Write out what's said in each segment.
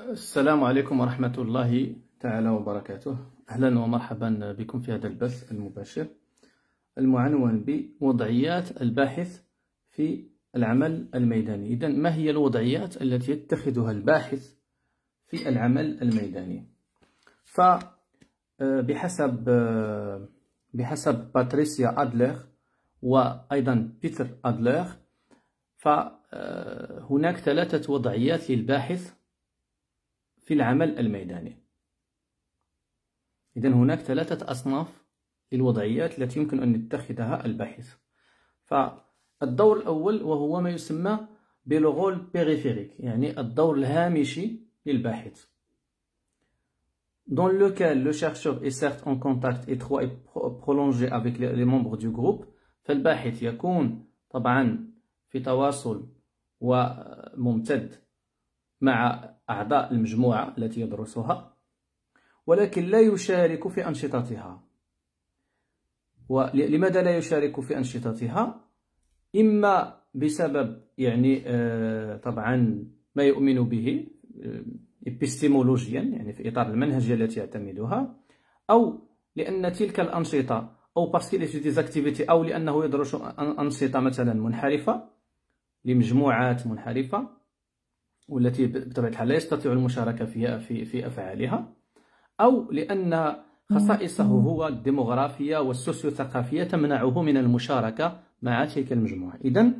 السلام عليكم ورحمة الله تعالى وبركاته أهلا ومرحبا بكم في هذا البث المباشر المعنون بوضعيات الباحث في العمل الميداني إذا ما هي الوضعيات التي يتخذها الباحث في العمل الميداني فبحسب آه، آه، بحسب باتريسيا أدلر وأيضا بيتر أدلر فهناك آه، ثلاثة وضعيات للباحث في العمل الميداني إذا هناك ثلاثة أصناف للوضعيات التي يمكن أن يتخذها الباحث فالدور الأول وهو ما يسمى بلغول بيريفيريك يعني الدور الهامشي للباحث dans lequel le chercheur est certes en contact étroit et prolongé avec les membres du groupe فالباحث يكون طبعا في تواصل وممتد مع أعضاء المجموعة التي يدرسها ولكن لا يشارك في أنشطتها ولماذا لا يشارك في أنشطتها؟ إما بسبب يعني آه، طبعا ما يؤمن به إبستيمولوجيا آه، يعني في إطار المنهجية التي يعتمدها أو لأن تلك الأنشطة أو أو لأنه يدرس أنشطة مثلا منحرفة لمجموعات منحرفة والتي بطبيعه الحال لا يستطيع المشاركه في في في افعالها او لان خصائصه هو الديموغرافيه والسوسيو ثقافيه تمنعه من المشاركه مع تلك المجموعه اذا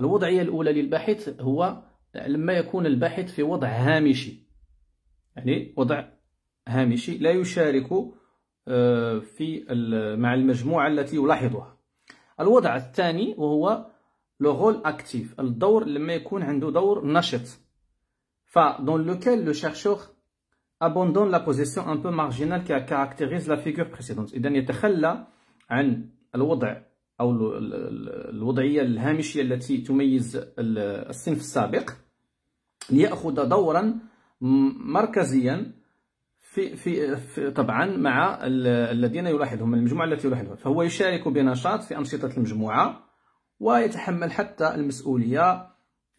الوضعيه الاولى للباحث هو لما يكون الباحث في وضع هامشي يعني وضع هامشي لا يشارك آه، في مع المجموعه التي يلاحظها الوضع الثاني وهو لو رول اكتيف الدور لما يكون عنده دور نشط enfin, dans lequel le chercheur abandonne la position un peu marginale qui caractérise la figure précédente. إذا يتخلى عن الوضع أو الوضعية الهامشية التي تميز الصنف السابق ليأخذ دورا مركزيا في في, في طبعا مع الذين يلاحظهم المجموعة التي يلاحظها فهو يشارك بنشاط في أنشطة المجموعة ويتحمل حتى المسؤولية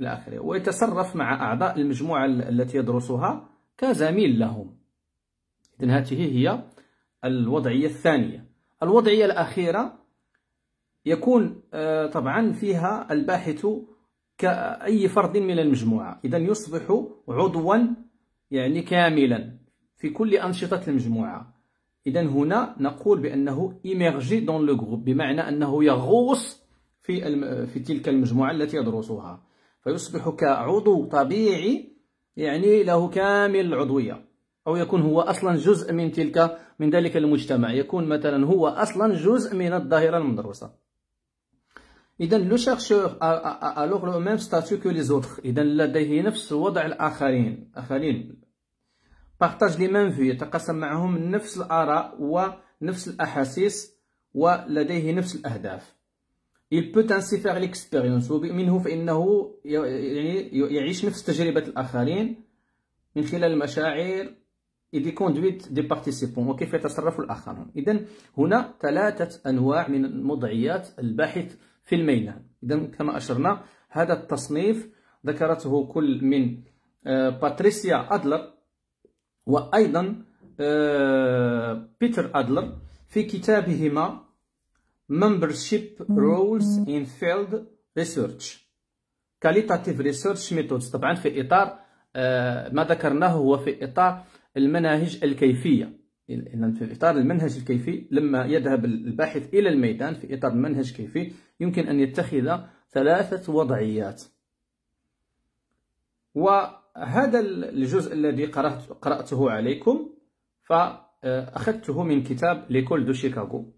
إلى آخره ويتصرف مع أعضاء المجموعة التي يدرسها كزميل لهم إذن هذه هي الوضعية الثانية الوضعية الأخيرة يكون آه، طبعا فيها الباحث كأي فرد من المجموعة إذا يصبح عضوا يعني كاملا في كل أنشطة المجموعة إذا هنا نقول بأنه إيميرجي دون لو بمعنى أنه يغوص في في تلك المجموعة التي يدرسها فيصبح كعضو طبيعي يعني له كامل العضوية أو يكون هو أصلا جزء من تلك من ذلك المجتمع يكون مثلا هو أصلا جزء من الظاهرة المدروسة إذا لو شيرشور ألوغ لو ميم ستاتيو كو لي زوطخ إذا لديه نفس وضع الآخرين آخرين بارتاج لي ميم فيو يتقاسم معهم نفس الآراء ونفس الأحاسيس ولديه نفس الأهداف il peut ainsi faire l'expérience ومنه فإنه يعني يعيش نفس تجربة الآخرين من خلال المشاعر et إدي كوندويت des participants وكيف يتصرف الآخرون إذا هنا ثلاثة أنواع من المضعيات الباحث في الميلان إذا كما أشرنا هذا التصنيف ذكرته كل من باتريسيا أدلر وأيضا بيتر أدلر في كتابهما membership roles mm-hmm. in field research qualitative research methods طبعا في اطار آه، ما ذكرناه هو في اطار المناهج الكيفيه لان في اطار المنهج الكيفي لما يذهب الباحث الى الميدان في اطار منهج كيفي يمكن ان يتخذ ثلاثه وضعيات وهذا الجزء الذي قرأت قراته عليكم فاخذته من كتاب ليكول دو شيكاغو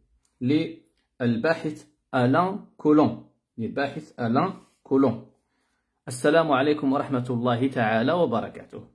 الباحث ألان كولون الباحث ألان كولون السلام عليكم ورحمة الله تعالى وبركاته